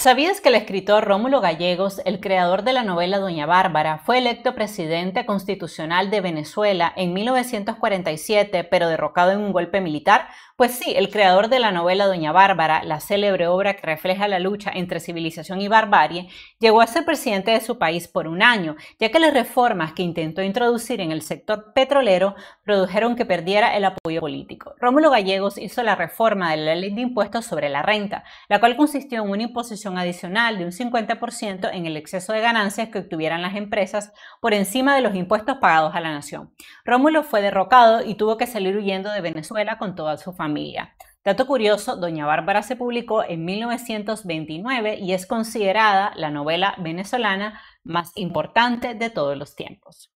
¿Sabías que el escritor Rómulo Gallegos, el creador de la novela Doña Bárbara, fue electo presidente constitucional de Venezuela en 1947, pero derrocado en un golpe militar? Pues sí, el creador de la novela Doña Bárbara, la célebre obra que refleja la lucha entre civilización y barbarie, llegó a ser presidente de su país por un año, ya que las reformas que intentó introducir en el sector petrolero produjeron que perdiera el apoyo político. Rómulo Gallegos hizo la reforma de la ley de impuestos sobre la renta, la cual consistió en una imposición adicional de un 50% en el exceso de ganancias que obtuvieran las empresas por encima de los impuestos pagados a la nación. Rómulo fue derrocado y tuvo que salir huyendo de Venezuela con toda su familia. Dato curioso, Doña Bárbara se publicó en 1929 y es considerada la novela venezolana más importante de todos los tiempos.